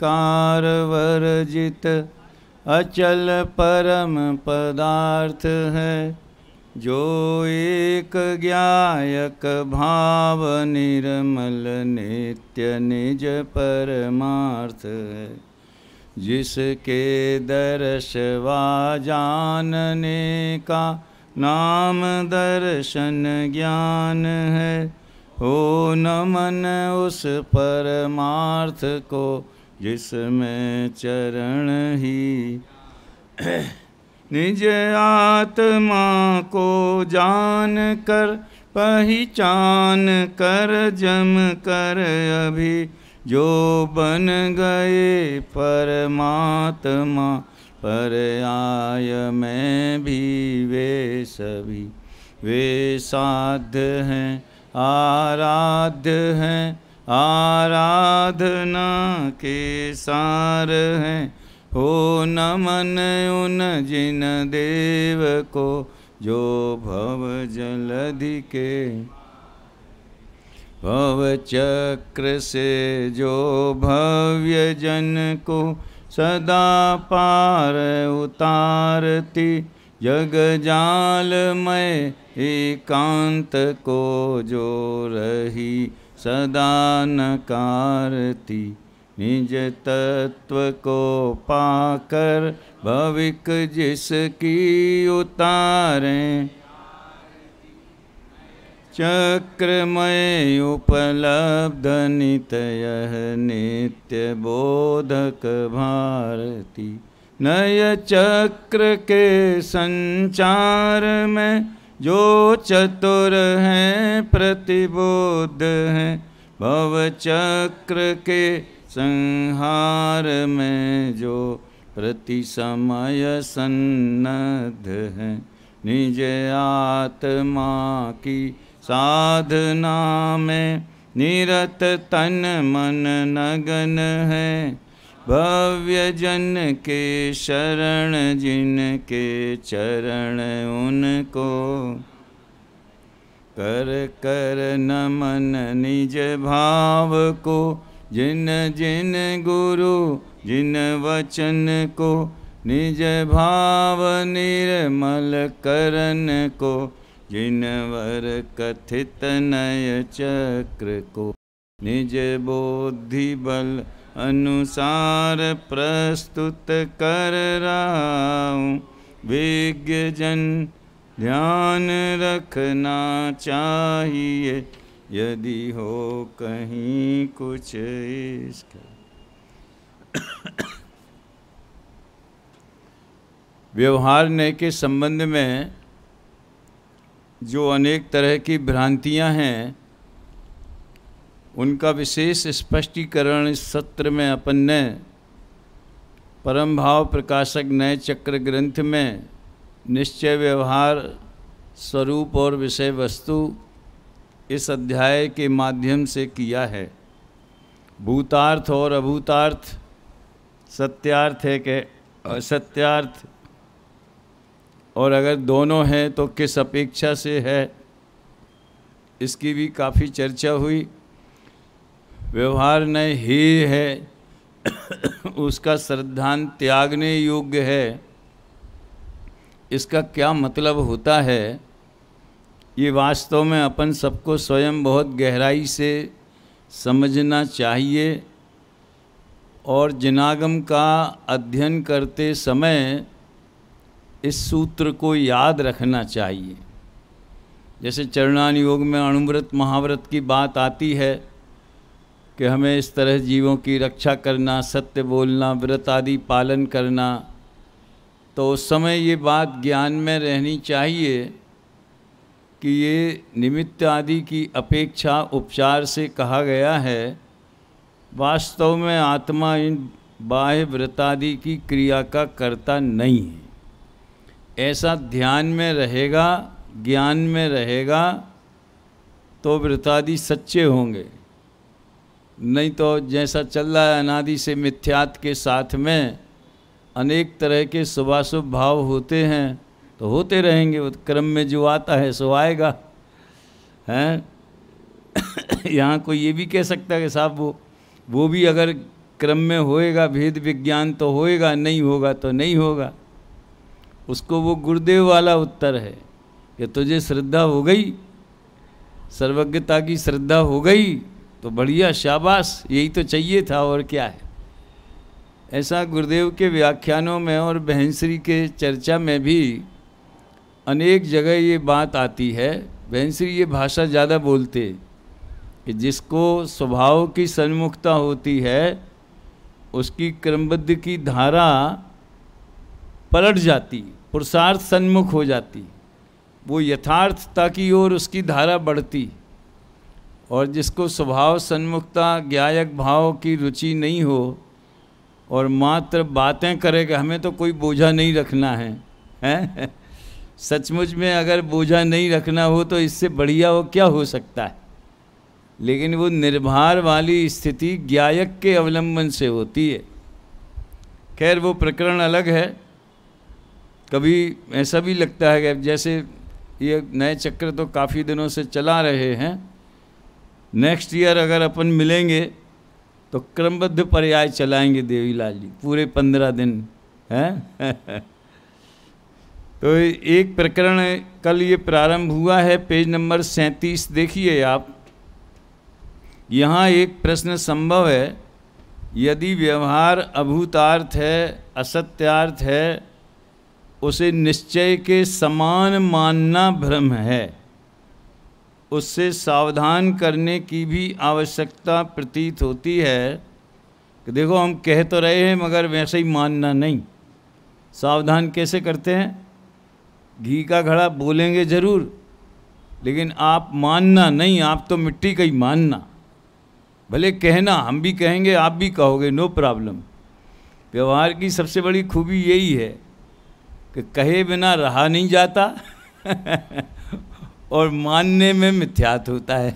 Car वर्जित अचल परम पदार्थ है जो एक ज्ञायक भाव निर्मल नित्य निज परमार्थ है जिसके दर्शवा जानने का नाम दर्शन ज्ञान है हो नमन उस परमार्थ को जिसमें चरण ही निज आत्मा को जान कर पहचान कर जम कर अभी जो बन गए परमात्मा पर आय में भी वे सभी वे साध हैं आराध हैं आराधना के सार हैं हो नमन उन जिन देव को जो भव जलधि के भव चक्र से जो भव्य जन को सदा पार उतारती जग जाल में एकांत को जो रही सदा नकारती निज तत्व को पाकर भविक जिसकी उतारें चक्रमय उपलब्ध नित नित्य बोधक भारती नय चक्र के संचार में जो चतुर हैं प्रतिबोध हैं भव चक्र के संहार में जो प्रति समय सन्नद्ध हैं निज आत्मा की साधना में निरत तन मन नगन है भव्य जन के शरण जिन के चरण उनको कर कर नमन निज भाव को जिन जिन गुरु जिन वचन को निज भाव निर्मल करण को जिन वर कथित नय चक्र को निज बोधि बल अनुसार प्रस्तुत कर रहा हूँ जन ध्यान रखना चाहिए यदि हो कहीं कुछ इसका व्यवहार ने के संबंध में जो अनेक तरह की भ्रांतियां हैं उनका विशेष स्पष्टीकरण इस सत्र में अपन ने परम भाव प्रकाशक नए चक्र ग्रंथ में निश्चय व्यवहार स्वरूप और विषय वस्तु इस अध्याय के माध्यम से किया है भूतार्थ और अभूतार्थ सत्यार्थ है के असत्यार्थ और अगर दोनों हैं तो किस अपेक्षा से है इसकी भी काफ़ी चर्चा हुई व्यवहार न ही है उसका श्रद्धांत त्यागने योग्य है इसका क्या मतलब होता है ये वास्तव में अपन सबको स्वयं बहुत गहराई से समझना चाहिए और जिनागम का अध्ययन करते समय इस सूत्र को याद रखना चाहिए जैसे चरणानुयोग में अणुव्रत महाव्रत की बात आती है कि हमें इस तरह जीवों की रक्षा करना सत्य बोलना व्रत आदि पालन करना तो उस समय ये बात ज्ञान में रहनी चाहिए कि ये निमित्त आदि की अपेक्षा उपचार से कहा गया है वास्तव में आत्मा इन बाह्य व्रतादि की क्रिया का कर्ता नहीं है ऐसा ध्यान में रहेगा ज्ञान में रहेगा तो व्रतादि सच्चे होंगे नहीं तो जैसा चल रहा है अनादि से मिथ्यात के साथ में अनेक तरह के शुभाशुभ भाव होते हैं तो होते रहेंगे क्रम में जो आता है सो आएगा हैं यहाँ कोई ये भी कह सकता है कि साहब वो वो भी अगर क्रम में होएगा भेद विज्ञान तो होएगा नहीं होगा तो नहीं होगा उसको वो गुरुदेव वाला उत्तर है कि तुझे श्रद्धा हो गई सर्वज्ञता की श्रद्धा हो गई तो बढ़िया शाबाश यही तो चाहिए था और क्या है ऐसा गुरुदेव के व्याख्यानों में और बहनश्री के चर्चा में भी अनेक जगह ये बात आती है बहनश्री ये भाषा ज़्यादा बोलते कि जिसको स्वभाव की सन्मुखता होती है उसकी क्रमबद्ध की धारा पलट जाती पुरुषार्थ सन्मुख हो जाती वो यथार्थता की ओर उसकी धारा बढ़ती और जिसको स्वभाव सन्मुखता ज्ञायक भाव की रुचि नहीं हो और मात्र बातें करेगा हमें तो कोई बोझा नहीं रखना है हैं सचमुच में अगर बोझा नहीं रखना हो तो इससे बढ़िया हो क्या हो सकता है लेकिन वो निर्भर वाली स्थिति ज्ञायक के अवलंबन से होती है खैर वो प्रकरण अलग है कभी ऐसा भी लगता है कि जैसे ये नए चक्र तो काफ़ी दिनों से चला रहे हैं नेक्स्ट ईयर अगर अपन मिलेंगे तो क्रमबद्ध पर्याय चलाएंगे देवीलाल जी पूरे पंद्रह दिन हैं तो एक प्रकरण कल ये प्रारंभ हुआ है पेज नंबर सैंतीस देखिए आप यहाँ एक प्रश्न संभव है यदि व्यवहार अभूतार्थ है असत्यार्थ है उसे निश्चय के समान मानना भ्रम है उससे सावधान करने की भी आवश्यकता प्रतीत होती है कि देखो हम कह तो रहे हैं मगर वैसे ही मानना नहीं सावधान कैसे करते हैं घी का घड़ा बोलेंगे ज़रूर लेकिन आप मानना नहीं आप तो मिट्टी का ही मानना भले कहना हम भी कहेंगे आप भी कहोगे नो प्रॉब्लम व्यवहार की सबसे बड़ी खूबी यही है कि कहे बिना रहा नहीं जाता और मानने में मिथ्यात होता है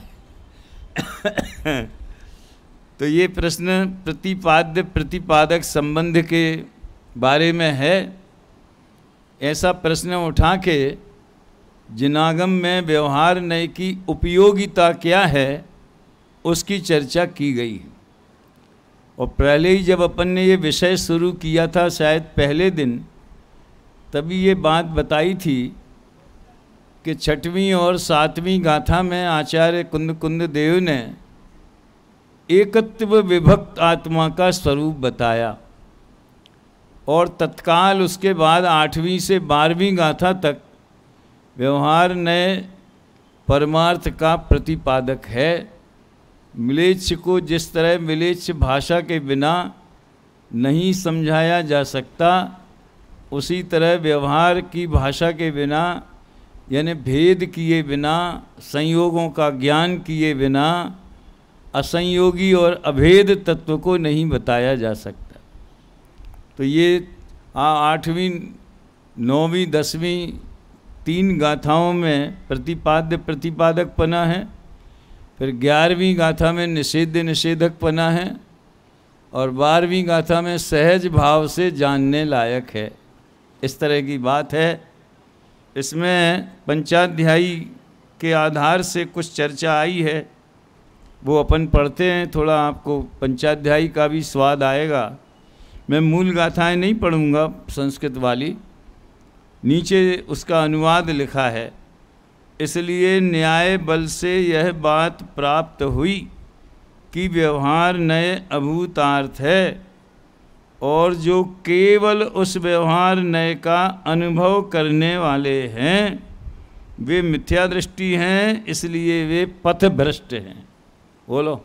तो ये प्रश्न प्रतिपाद्य प्रतिपादक संबंध के बारे में है ऐसा प्रश्न उठा के जिनागम में व्यवहार नय की उपयोगिता क्या है उसकी चर्चा की गई है और पहले ही जब अपन ने ये विषय शुरू किया था शायद पहले दिन तभी ये बात बताई थी कि छठवीं और सातवीं गाथा में आचार्य कुंद कुंद देव ने एकत्व विभक्त आत्मा का स्वरूप बताया और तत्काल उसके बाद आठवीं से बारहवीं गाथा तक व्यवहार नए परमार्थ का प्रतिपादक है मिलेच्छ को जिस तरह मिलेच्छ भाषा के बिना नहीं समझाया जा सकता उसी तरह व्यवहार की भाषा के बिना यानी भेद किए बिना संयोगों का ज्ञान किए बिना असंयोगी और अभेद तत्व को नहीं बताया जा सकता तो ये आठवीं नौवीं दसवीं तीन गाथाओं में प्रतिपाद्य प्रतिपादक पना है फिर ग्यारहवीं गाथा में निषेध निषेधक पना है और बारहवीं गाथा में सहज भाव से जानने लायक है इस तरह की बात है इसमें पंचाध्यायी के आधार से कुछ चर्चा आई है वो अपन पढ़ते हैं थोड़ा आपको पंचाध्यायी का भी स्वाद आएगा मैं मूल गाथाएं नहीं पढ़ूंगा संस्कृत वाली नीचे उसका अनुवाद लिखा है इसलिए न्याय बल से यह बात प्राप्त हुई कि व्यवहार नए अभूतार्थ है और जो केवल उस व्यवहार नय का अनुभव करने वाले हैं वे मिथ्या दृष्टि हैं इसलिए वे पथ भ्रष्ट हैं बोलो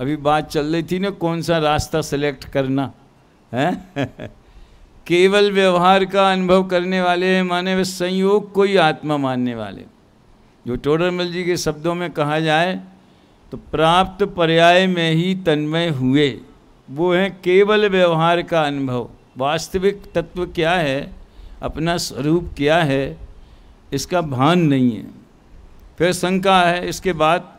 अभी बात चल रही थी ना कौन सा रास्ता सेलेक्ट करना है केवल व्यवहार का अनुभव करने वाले हैं माने वे संयोग को ही आत्मा मानने वाले जो टोडरमल जी के शब्दों में कहा जाए तो प्राप्त पर्याय में ही तन्मय हुए वो है केवल व्यवहार का अनुभव वास्तविक तत्व क्या है अपना स्वरूप क्या है इसका भान नहीं है फिर शंका है इसके बाद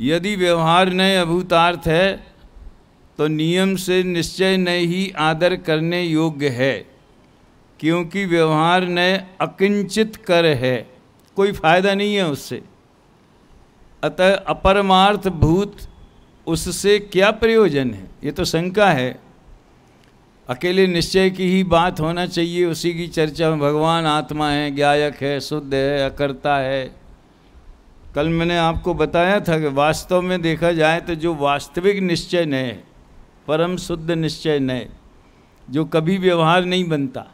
यदि व्यवहार नए अभूतार्थ है तो नियम से निश्चय नए ही आदर करने योग्य है क्योंकि व्यवहार नए अकिंचित कर है कोई फायदा नहीं है उससे अतः अपरमार्थ भूत उससे क्या प्रयोजन है ये तो शंका है अकेले निश्चय की ही बात होना चाहिए उसी की चर्चा में भगवान आत्मा है गायक है शुद्ध है अकर्ता है कल मैंने आपको बताया था कि वास्तव में देखा जाए तो जो वास्तविक निश्चय नए परम शुद्ध निश्चय नए जो कभी व्यवहार नहीं बनता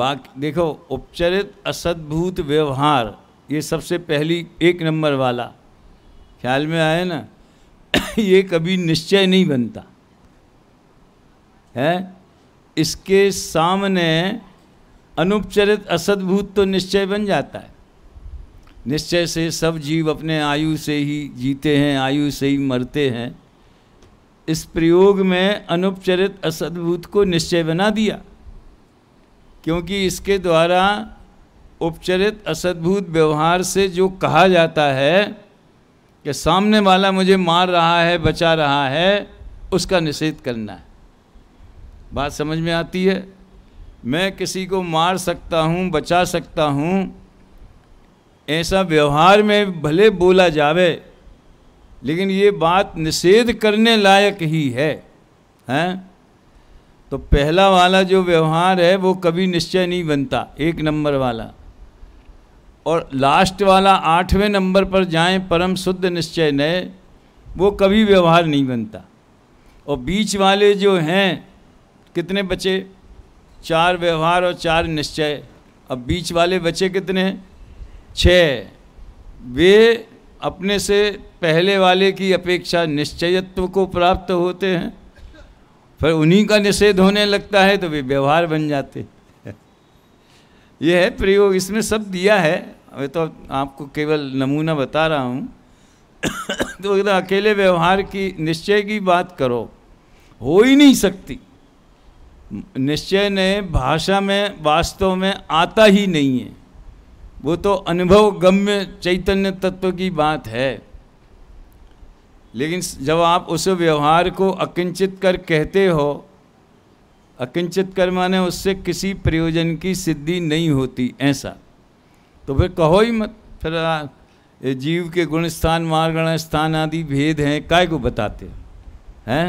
बाकी देखो उपचरित असद्भूत व्यवहार ये सबसे पहली एक नंबर वाला ख्याल में आए ना ये कभी निश्चय नहीं बनता है इसके सामने अनुपचरित असदभूत तो निश्चय बन जाता है निश्चय से सब जीव अपने आयु से ही जीते हैं आयु से ही मरते हैं इस प्रयोग में अनुपचरित असदभूत को निश्चय बना दिया क्योंकि इसके द्वारा उपचरित असदभूत व्यवहार से जो कहा जाता है कि सामने वाला मुझे मार रहा है बचा रहा है उसका निषेध करना है बात समझ में आती है मैं किसी को मार सकता हूँ बचा सकता हूँ ऐसा व्यवहार में भले बोला जावे लेकिन ये बात निषेध करने लायक ही है हैं तो पहला वाला जो व्यवहार है वो कभी निश्चय नहीं बनता एक नंबर वाला और लास्ट वाला आठवें नंबर पर जाएं परम शुद्ध निश्चय नए वो कभी व्यवहार नहीं बनता और बीच वाले जो हैं कितने बचे चार व्यवहार और चार निश्चय अब बीच वाले बचे कितने छः वे अपने से पहले वाले की अपेक्षा निश्चयत्व को प्राप्त होते हैं फिर उन्हीं का निषेध होने लगता है तो वे व्यवहार बन जाते यह है प्रयोग इसमें सब दिया है मैं तो आपको केवल नमूना बता रहा हूँ तो अकेले व्यवहार की निश्चय की बात करो हो ही नहीं सकती निश्चय ने भाषा में वास्तव में आता ही नहीं है वो तो अनुभव गम्य चैतन्य तत्व की बात है लेकिन जब आप उस व्यवहार को अकिंचित कर कहते हो अकिंचित कर माने उससे किसी प्रयोजन की सिद्धि नहीं होती ऐसा तो फिर कहो ही मत फिर जीव के गुण स्थान मार्गण स्थान आदि भेद हैं काय को बताते हैं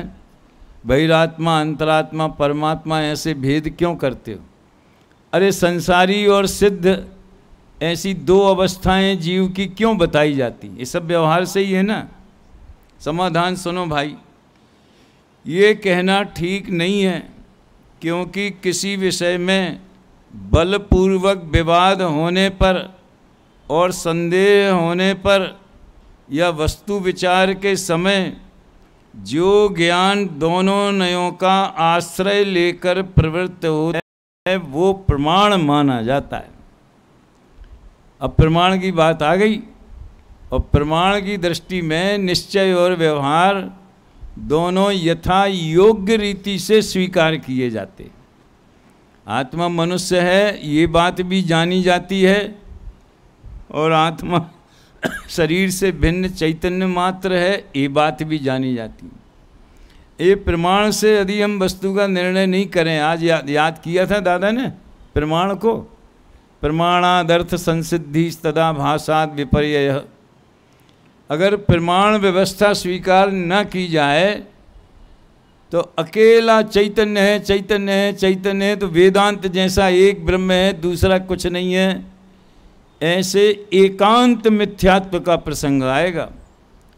बहिरात्मा अंतरात्मा परमात्मा ऐसे भेद क्यों करते हो अरे संसारी और सिद्ध ऐसी दो अवस्थाएं जीव की क्यों बताई जाती ये सब व्यवहार से ही है ना समाधान सुनो भाई ये कहना ठीक नहीं है क्योंकि किसी विषय में बलपूर्वक विवाद होने पर और संदेह होने पर या वस्तु विचार के समय जो ज्ञान दोनों नयों का आश्रय लेकर प्रवृत्त होता है वो प्रमाण माना जाता है अब प्रमाण की बात आ गई और प्रमाण की दृष्टि में निश्चय और व्यवहार दोनों यथा योग्य रीति से स्वीकार किए जाते आत्मा मनुष्य है ये बात भी जानी जाती है और आत्मा शरीर से भिन्न चैतन्य मात्र है ये बात भी जानी जाती है ये प्रमाण से यदि हम वस्तु का निर्णय नहीं करें आज या, याद किया था दादा ने प्रमाण को प्रमाणादर्थ संसिद्धि तदा भाषात विपर्य अगर प्रमाण व्यवस्था स्वीकार न की जाए तो अकेला चैतन्य है चैतन्य है चैतन्य है तो वेदांत जैसा एक ब्रह्म है दूसरा कुछ नहीं है ऐसे एकांत मिथ्यात्व का प्रसंग आएगा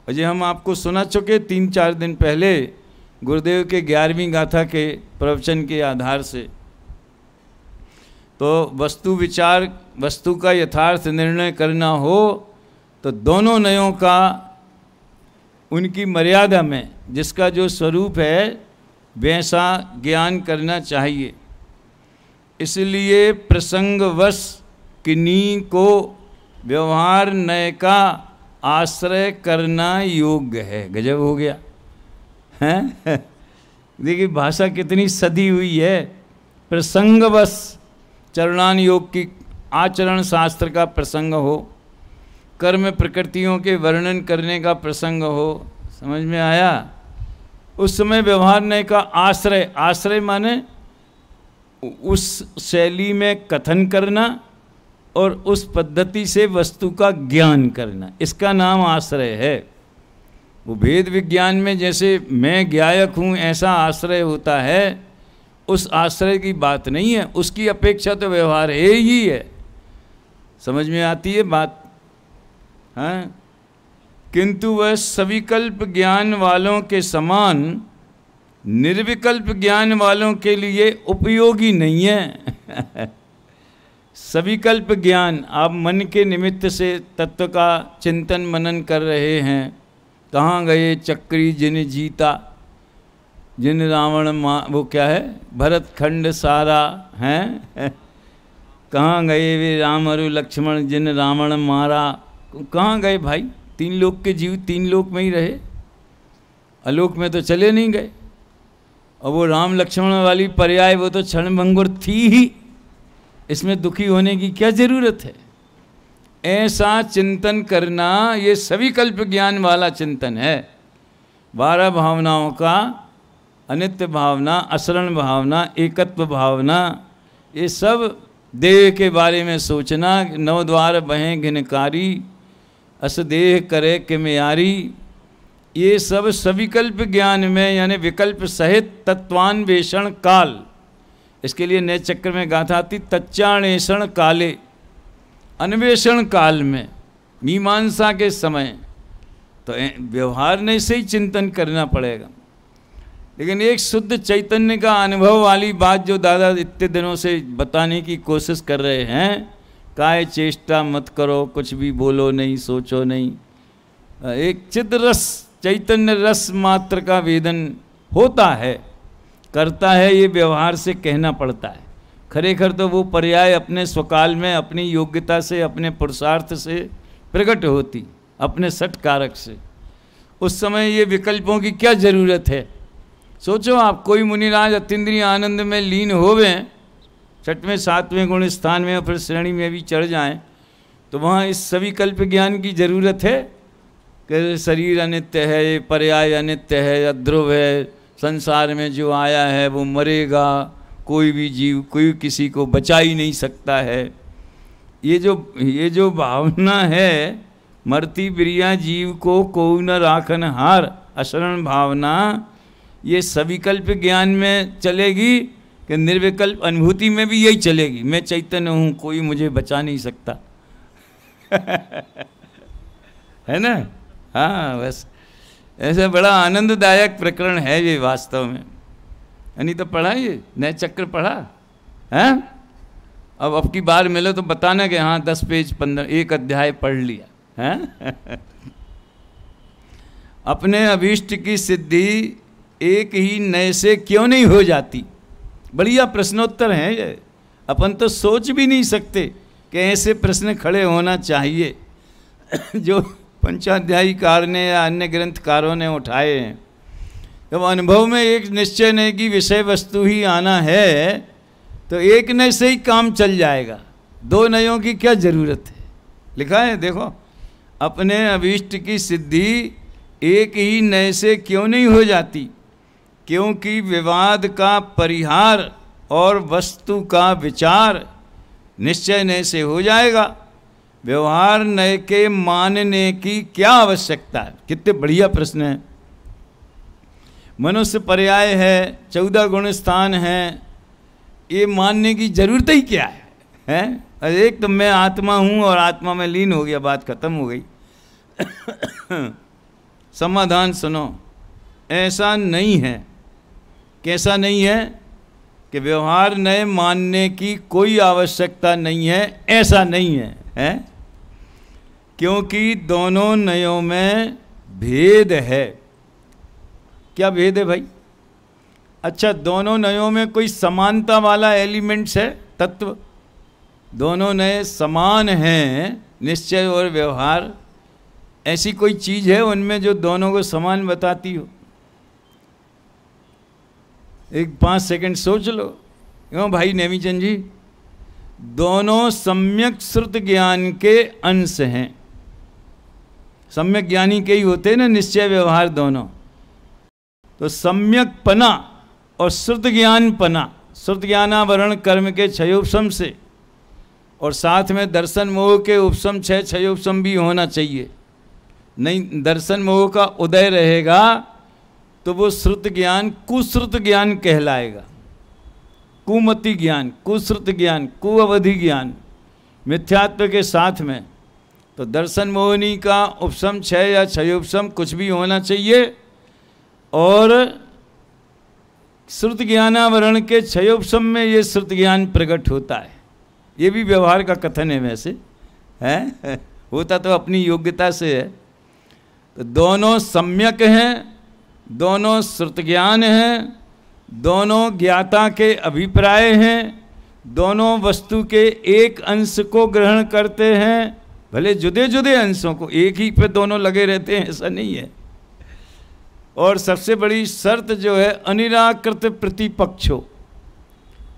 अजय हम आपको सुना चुके तीन चार दिन पहले गुरुदेव के ग्यारहवीं गाथा के प्रवचन के आधार से तो वस्तु विचार वस्तु का यथार्थ निर्णय करना हो तो दोनों नयों का उनकी मर्यादा में जिसका जो स्वरूप है वैसा ज्ञान करना चाहिए इसलिए प्रसंगवश किन्हीं को व्यवहार नय का आश्रय करना योग्य है गजब हो गया हैं देखिए भाषा कितनी सदी हुई है प्रसंगवश चरणान योग की आचरण शास्त्र का प्रसंग हो कर्म प्रकृतियों के वर्णन करने का प्रसंग हो समझ में आया उस समय व्यवहार ने का आश्रय आश्रय माने उस शैली में कथन करना और उस पद्धति से वस्तु का ज्ञान करना इसका नाम आश्रय है वो भेद विज्ञान में जैसे मैं ज्ञायक हूँ ऐसा आश्रय होता है उस आश्रय की बात नहीं है उसकी अपेक्षा तो व्यवहार है ही है समझ में आती है बात हैं हाँ? किंतु वह सविकल्प ज्ञान वालों के समान निर्विकल्प ज्ञान वालों के लिए उपयोगी नहीं है सविकल्प ज्ञान आप मन के निमित्त से तत्व का चिंतन मनन कर रहे हैं कहाँ गए चक्री जिन जीता जिन रावण माँ वो क्या है भरत खंड सारा हैं कहाँ गए वे राम और लक्ष्मण जिन रावण मारा कहाँ गए भाई तीन लोक के जीव तीन लोक में ही रहे अलोक में तो चले नहीं गए और वो राम लक्ष्मण वाली पर्याय वो तो क्षणभंगुर थी ही इसमें दुखी होने की क्या ज़रूरत है ऐसा चिंतन करना ये सभी कल्प ज्ञान वाला चिंतन है बारह भावनाओं का अनित्य भावना असरण भावना एकत्व भावना ये सब देह के बारे में सोचना नवद्वार बहें घिनकारी असदेह करे कि मेयारी ये सब सविकल्प ज्ञान में यानी विकल्प सहित तत्वान्वेषण काल इसके लिए नए चक्र में गाथा आती तच्चाणेषण काले अन्वेषण काल में मीमांसा के समय तो व्यवहार ने से ही चिंतन करना पड़ेगा लेकिन एक शुद्ध चैतन्य का अनुभव वाली बात जो दादा इतने दिनों से बताने की कोशिश कर रहे हैं काय चेष्टा मत करो कुछ भी बोलो नहीं सोचो नहीं एक चिद रस चैतन्य रस मात्र का वेदन होता है करता है ये व्यवहार से कहना पड़ता है खरेखर तो वो पर्याय अपने स्वकाल में अपनी योग्यता से अपने पुरुषार्थ से प्रकट होती अपने सट कारक से उस समय ये विकल्पों की क्या ज़रूरत है सोचो आप कोई मुनिराज अतिद्रिय आनंद में लीन होवें छठवें सातवें गुण स्थान में फिर श्रेणी में भी चढ़ जाएं तो वहाँ इस सभी कल्प ज्ञान की जरूरत है कि शरीर अनित्य है पर्याय अनित्य है अध्रुव है संसार में जो आया है वो मरेगा कोई भी जीव कोई किसी को बचा ही नहीं सकता है ये जो ये जो भावना है मरती प्रिया जीव को को न राखन हार अशरण भावना ये सविकल्प ज्ञान में चलेगी कि निर्विकल्प अनुभूति में भी यही चलेगी मैं चैतन्य हूँ कोई मुझे बचा नहीं सकता है ना हाँ बस ऐसे बड़ा आनंददायक प्रकरण है ये वास्तव में यानी तो पढ़ा ये नए चक्र पढ़ा है हाँ? अब अब की बार मिले तो बताना कि हाँ दस पेज पंद्रह एक अध्याय पढ़ लिया है हाँ? अपने अभीष्ट की सिद्धि एक ही नए से क्यों नहीं हो जाती बढ़िया प्रश्नोत्तर हैं ये अपन तो सोच भी नहीं सकते कि ऐसे प्रश्न खड़े होना चाहिए जो पंचाध्यायीकार ने या अन्य ग्रंथकारों ने उठाए हैं जब अनुभव में एक निश्चय नहीं कि विषय वस्तु ही आना है तो एक नए से ही काम चल जाएगा दो नयों की क्या ज़रूरत है लिखा है देखो अपने अभीष्ट की सिद्धि एक ही नए से क्यों नहीं हो जाती क्योंकि विवाद का परिहार और वस्तु का विचार निश्चय नय से हो जाएगा व्यवहार नय के मानने की क्या आवश्यकता है कितने बढ़िया प्रश्न है मनुष्य पर्याय है चौदह गुण स्थान है ये मानने की जरूरत ही क्या है हैं एक तो मैं आत्मा हूँ और आत्मा में लीन हो गया बात खत्म हो गई समाधान सुनो ऐसा नहीं है कैसा नहीं है कि व्यवहार नए मानने की कोई आवश्यकता नहीं है ऐसा नहीं है हैं क्योंकि दोनों नयों में भेद है क्या भेद है भाई अच्छा दोनों नयों में कोई समानता वाला एलिमेंट्स है तत्व दोनों नए समान हैं निश्चय और व्यवहार ऐसी कोई चीज़ है उनमें जो दोनों को समान बताती हो एक पाँच सेकंड सोच लो क्यों भाई नेमीचंद जी दोनों सम्यक श्रुत ज्ञान के अंश हैं सम्यक ज्ञानी के ही होते हैं ना निश्चय व्यवहार दोनों तो सम्यक पना और श्रुत ज्ञान पना श्रुत ज्ञानावरण कर्म के क्षयोपम से और साथ में दर्शन मोह के उपशम छह क्षयोपम भी होना चाहिए नहीं दर्शन मोह का उदय रहेगा तो वो श्रुत ज्ञान कुश्रुत ज्ञान कहलाएगा कुमति ज्ञान कुश्रुत ज्ञान कुअवधि ज्ञान मिथ्यात्व के साथ में तो दर्शन मोहिनी का उपशम क्षय या क्षयोपम कुछ भी होना चाहिए और श्रुत ज्ञानावरण के क्षयोपम में ये श्रुत ज्ञान प्रकट होता है ये भी व्यवहार का कथन है वैसे है होता तो अपनी योग्यता से है तो दोनों सम्यक हैं दोनों श्रुत ज्ञान हैं दोनों ज्ञाता के अभिप्राय हैं दोनों वस्तु के एक अंश को ग्रहण करते हैं भले जुदे जुदे अंशों को एक ही पे दोनों लगे रहते हैं ऐसा नहीं है और सबसे बड़ी शर्त जो है अनिराकृत प्रतिपक्ष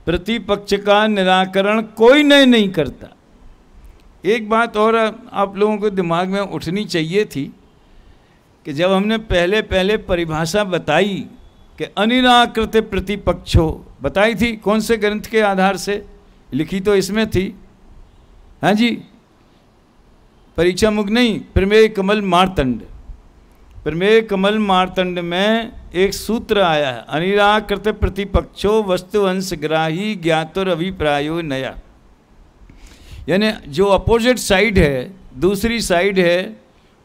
प्रतिपक्ष का निराकरण कोई नए नहीं करता एक बात और आप लोगों को दिमाग में उठनी चाहिए थी कि जब हमने पहले पहले परिभाषा बताई कि अनिराकृत प्रतिपक्ष हो बताई थी कौन से ग्रंथ के आधार से लिखी तो इसमें थी हाँ जी परीक्षा मुख नहीं प्रमेय कमल मारतंड प्रमेय कमल मारतंड में एक सूत्र आया है अनिराकृत प्रतिपक्षो अंश ग्राही ज्ञातुर अभिप्रायो नया यानी जो अपोजिट साइड है दूसरी साइड है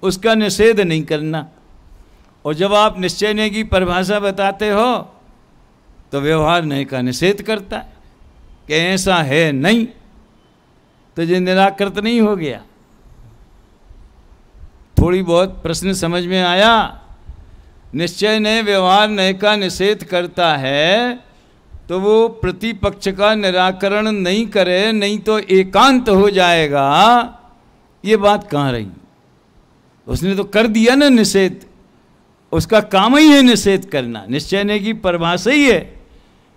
उसका निषेध नहीं करना और जब आप निश्चय ने की परिभाषा बताते हो तो व्यवहार नहीं का निषेध करता है कि ऐसा है नहीं तो ये निराकृत नहीं हो गया थोड़ी बहुत प्रश्न समझ में आया निश्चय ने व्यवहार नहीं का निषेध करता है तो वो प्रतिपक्ष का निराकरण नहीं करे नहीं तो एकांत हो जाएगा ये बात कहाँ रही उसने तो कर दिया ना निषेध उसका काम ही है निषेध करना निश्चय ने की परिभाषा ही है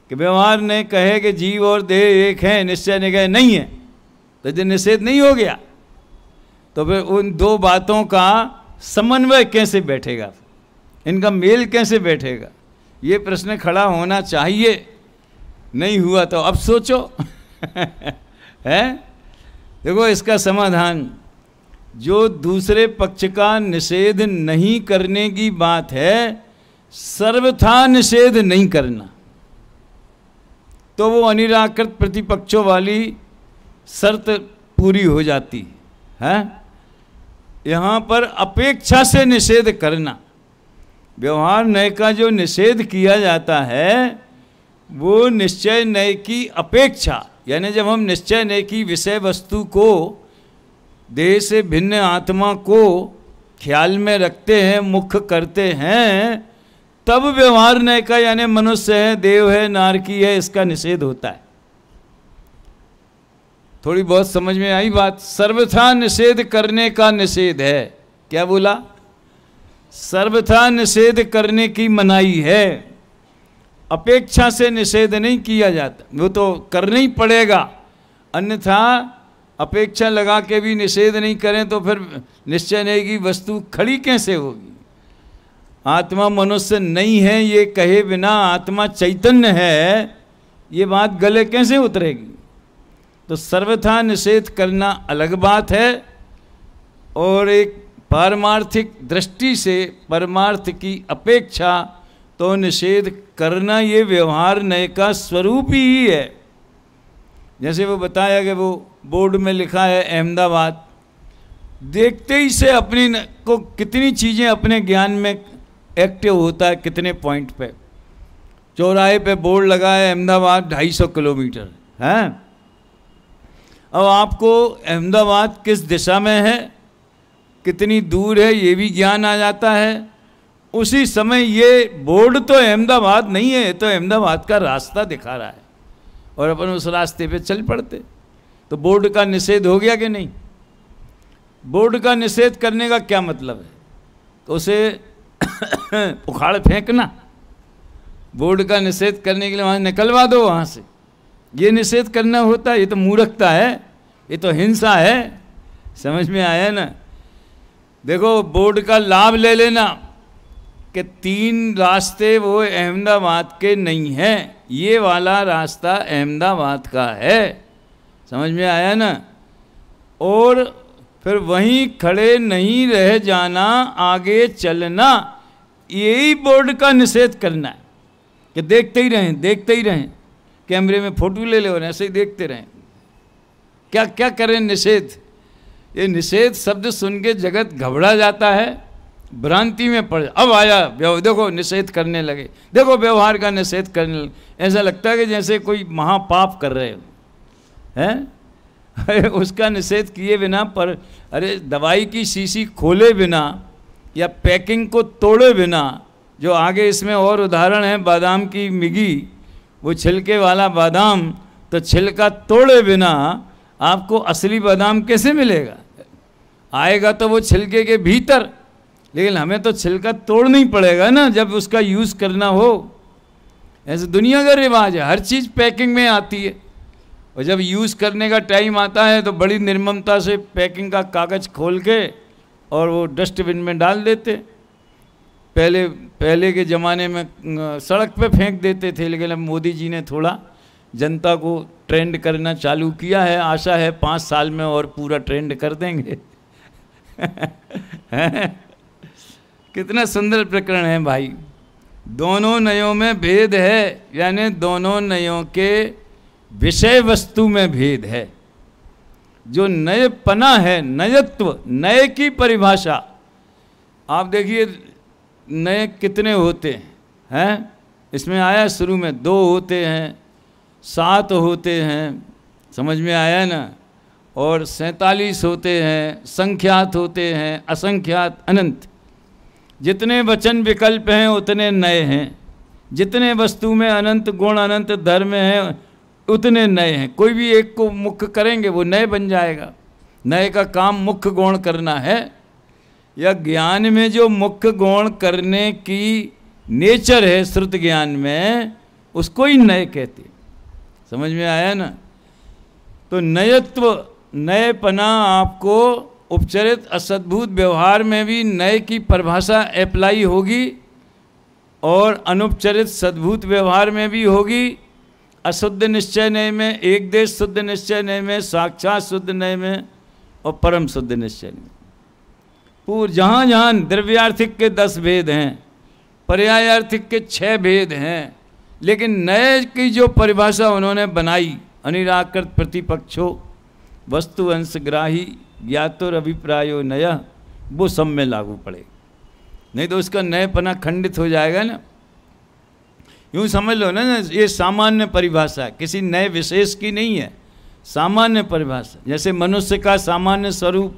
कि व्यवहार ने कहे कि जीव और देह एक है निश्चय ने कहे नहीं है तो जो निषेध नहीं हो गया तो फिर उन दो बातों का समन्वय कैसे बैठेगा इनका मेल कैसे बैठेगा ये प्रश्न खड़ा होना चाहिए नहीं हुआ तो अब सोचो है देखो इसका समाधान जो दूसरे पक्ष का निषेध नहीं करने की बात है सर्वथा निषेध नहीं करना तो वो अनिराकृत प्रतिपक्षों वाली शर्त पूरी हो जाती है यहाँ पर अपेक्षा से निषेध करना व्यवहार नय का जो निषेध किया जाता है वो निश्चय नय की अपेक्षा यानी जब हम निश्चय नय की विषय वस्तु को देह से भिन्न आत्मा को ख्याल में रखते हैं मुख्य करते हैं तब व्यवहार नय का यानी मनुष्य है देव है नारकी है इसका निषेध होता है थोड़ी बहुत समझ में आई बात सर्वथा निषेध करने का निषेध है क्या बोला सर्वथा निषेध करने की मनाही है अपेक्षा से निषेध नहीं किया जाता वो तो करना ही पड़ेगा अन्यथा अपेक्षा लगा के भी निषेध नहीं करें तो फिर निश्चय नहीं कि वस्तु खड़ी कैसे होगी आत्मा मनुष्य नहीं है ये कहे बिना आत्मा चैतन्य है ये बात गले कैसे उतरेगी तो सर्वथा निषेध करना अलग बात है और एक पारमार्थिक दृष्टि से परमार्थ की अपेक्षा तो निषेध करना ये व्यवहार नय का स्वरूप ही है जैसे वो बताया कि वो बोर्ड में लिखा है अहमदाबाद देखते ही से अपनी को कितनी चीज़ें अपने ज्ञान में एक्टिव होता है कितने पॉइंट पे चौराहे पे बोर्ड लगा है अहमदाबाद 250 किलोमीटर हैं अब आपको अहमदाबाद किस दिशा में है कितनी दूर है ये भी ज्ञान आ जाता है उसी समय ये बोर्ड तो अहमदाबाद नहीं है तो अहमदाबाद का रास्ता दिखा रहा है और अपन उस रास्ते पे चल पड़ते तो बोर्ड का निषेध हो गया कि नहीं बोर्ड का निषेध करने का क्या मतलब है तो उसे उखाड़ फेंकना बोर्ड का निषेध करने के लिए वहां निकलवा दो वहाँ से ये निषेध करना होता है ये तो मूर्खता है ये तो हिंसा है समझ में आया ना देखो बोर्ड का लाभ ले लेना कि तीन रास्ते वो अहमदाबाद के नहीं हैं ये वाला रास्ता अहमदाबाद का है समझ में आया ना और फिर वहीं खड़े नहीं रह जाना आगे चलना यही बोर्ड का निषेध करना है कि देखते ही रहें देखते ही रहें कैमरे में फोटो ले ले और ऐसे ही देखते रहें क्या क्या करें निषेध ये निषेध शब्द सुन के जगत घबरा जाता है भ्रांति में पड़ अब आया देखो निषेध करने लगे देखो व्यवहार का निषेध करने लगे ऐसा लगता है कि जैसे कोई महापाप कर रहे हो हैं उसका निषेध किए बिना पर अरे दवाई की शीशी खोले बिना या पैकिंग को तोड़े बिना जो आगे इसमें और उदाहरण है बादाम की मिगी वो छिलके वाला बादाम तो छिलका तोड़े बिना आपको असली बादाम कैसे मिलेगा आएगा तो वो छिलके के भीतर लेकिन हमें तो छिलका तोड़ना ही पड़ेगा ना जब उसका यूज़ करना हो ऐसे दुनिया का रिवाज है हर चीज़ पैकिंग में आती है और जब यूज़ करने का टाइम आता है तो बड़ी निर्ममता से पैकिंग का कागज़ खोल के और वो डस्टबिन में डाल देते पहले पहले के ज़माने में सड़क पे फेंक देते थे लेकिन अब मोदी जी ने थोड़ा जनता को ट्रेंड करना चालू किया है आशा है पाँच साल में और पूरा ट्रेंड कर देंगे कितना सुंदर प्रकरण है भाई दोनों नयों में भेद है यानी दोनों नयों के विषय वस्तु में भेद है जो नए पना है नयत्व नए की परिभाषा आप देखिए नए कितने होते हैं हैं इसमें आया शुरू में दो होते हैं सात होते हैं समझ में आया ना और सैतालीस होते हैं संख्यात होते हैं असंख्यात अनंत जितने वचन विकल्प हैं उतने नए हैं जितने वस्तु में अनंत गुण अनंत धर्म हैं उतने नए हैं कोई भी एक को मुख्य करेंगे वो नए बन जाएगा नए का काम मुख्य गौण करना है या ज्ञान में जो मुख्य गौण करने की नेचर है श्रुत ज्ञान में उसको ही नए कहते समझ में आया ना तो नयत्व नएपना आपको उपचरित असद्भुत व्यवहार में भी नए की परिभाषा अप्लाई होगी और अनुपचरित सद्भुत व्यवहार में भी होगी अशुद्ध निश्चय नहीं में एक देश शुद्ध निश्चय नहीं में साक्षात शुद्ध नय में और परम शुद्ध निश्चय में पूर्व जहाँ जहाँ द्रव्यार्थिक के दस भेद हैं पर्यायार्थिक के छः भेद हैं लेकिन नए की जो परिभाषा उन्होंने बनाई अनिराकृत प्रतिपक्षो वस्तु अंशग्राही ज्ञातुर अभिप्रायो नया वो सब में लागू पड़े नहीं तो उसका नयपना खंडित हो जाएगा ना यूँ समझ लो ना ये सामान्य परिभाषा किसी नए विशेष की नहीं है सामान्य परिभाषा जैसे मनुष्य का सामान्य स्वरूप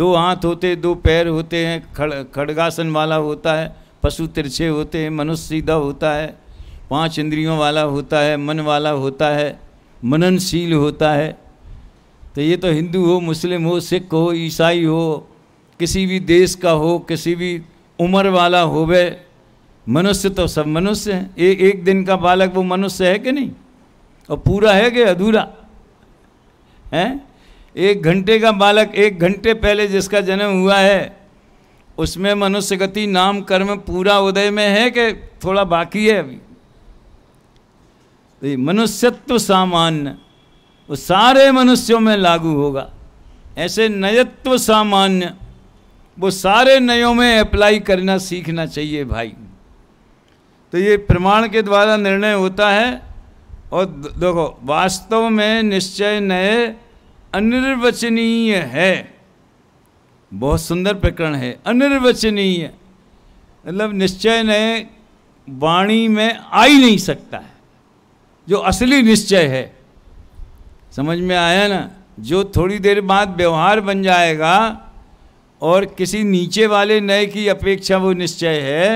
दो हाथ होते दो पैर होते हैं खड़ खड़गासन वाला होता है पशु तिरछे होते हैं मनुष्य सीधा होता है पांच इंद्रियों वाला होता है मन वाला होता है मननशील होता है तो ये तो हिंदू हो मुस्लिम हो सिख हो ईसाई हो किसी भी देश का हो किसी भी उम्र वाला होवे मनुष्य तो सब मनुष्य हैं ए, एक दिन का बालक वो मनुष्य है कि नहीं और पूरा है कि अधूरा है एक घंटे का बालक एक घंटे पहले जिसका जन्म हुआ है उसमें मनुष्य गति नाम कर्म पूरा उदय में है कि थोड़ा बाकी है अभी तो मनुष्यत्व सामान्य वो सारे मनुष्यों में लागू होगा ऐसे नयत्व सामान्य वो सारे नयों में अप्लाई करना सीखना चाहिए भाई तो ये प्रमाण के द्वारा निर्णय होता है और देखो वास्तव में निश्चय नए अनिर्वचनीय है बहुत सुंदर प्रकरण है अनिर्वचनीय मतलब निश्चय नए वाणी में आ ही नहीं सकता है जो असली निश्चय है समझ में आया ना जो थोड़ी देर बाद व्यवहार बन जाएगा और किसी नीचे वाले नए की अपेक्षा वो निश्चय है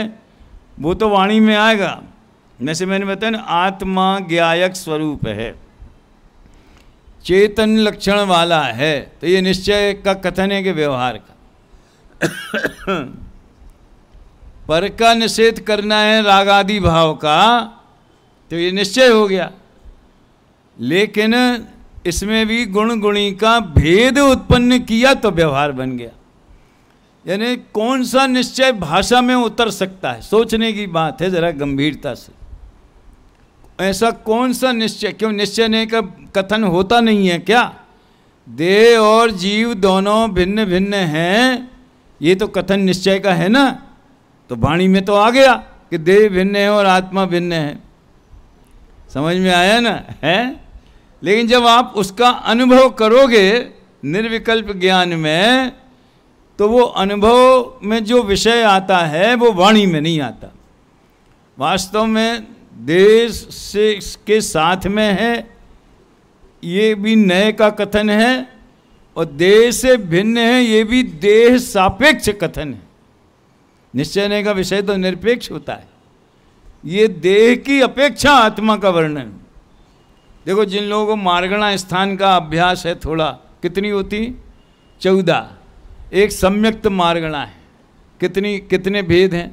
वो तो वाणी में आएगा जैसे मैंने बताया ना आत्मा ज्ञायक स्वरूप है चेतन लक्षण वाला है तो ये निश्चय का कथन है कि व्यवहार का पर का निषेध करना है रागादि भाव का तो ये निश्चय हो गया लेकिन इसमें भी गुण गुणी का भेद उत्पन्न किया तो व्यवहार बन गया यानी कौन सा निश्चय भाषा में उतर सकता है सोचने की बात है ज़रा गंभीरता से ऐसा कौन सा निश्चय क्यों निश्चय नहीं का कथन होता नहीं है क्या देह और जीव दोनों भिन्न भिन्न हैं ये तो कथन निश्चय का है ना तो वाणी में तो आ गया कि देह भिन्न है और आत्मा भिन्न है समझ में आया ना है लेकिन जब आप उसका अनुभव करोगे निर्विकल्प ज्ञान में तो वो अनुभव में जो विषय आता है वो वाणी में नहीं आता वास्तव में देश से के साथ में है ये भी नए का कथन है और देह से भिन्न है ये भी देह सापेक्ष कथन है निश्चय नय का विषय तो निरपेक्ष होता है ये देह की अपेक्षा आत्मा का वर्णन देखो जिन लोगों को मार्गणा स्थान का अभ्यास है थोड़ा कितनी होती चौदह एक सम्यक्त मार्गणा है कितनी कितने भेद हैं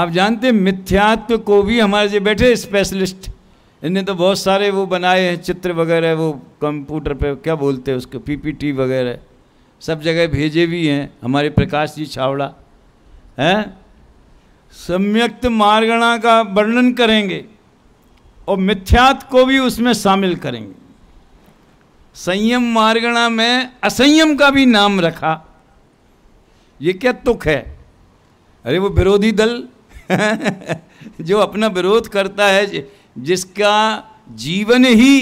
आप जानते हैं मिथ्यात्व को भी हमारे जो बैठे स्पेशलिस्ट इन्हें तो बहुत सारे वो बनाए हैं चित्र वगैरह वो कंप्यूटर पे क्या बोलते हैं उसको पीपीटी वगैरह सब जगह भेजे भी हैं हमारे प्रकाश जी छावड़ा हैं सम्यक्त मार्गणा का वर्णन करेंगे और मिथ्यात् को भी उसमें शामिल करेंगे संयम मार्गणा में असंयम का भी नाम रखा ये क्या तुक है अरे वो विरोधी दल जो अपना विरोध करता है जिसका जीवन ही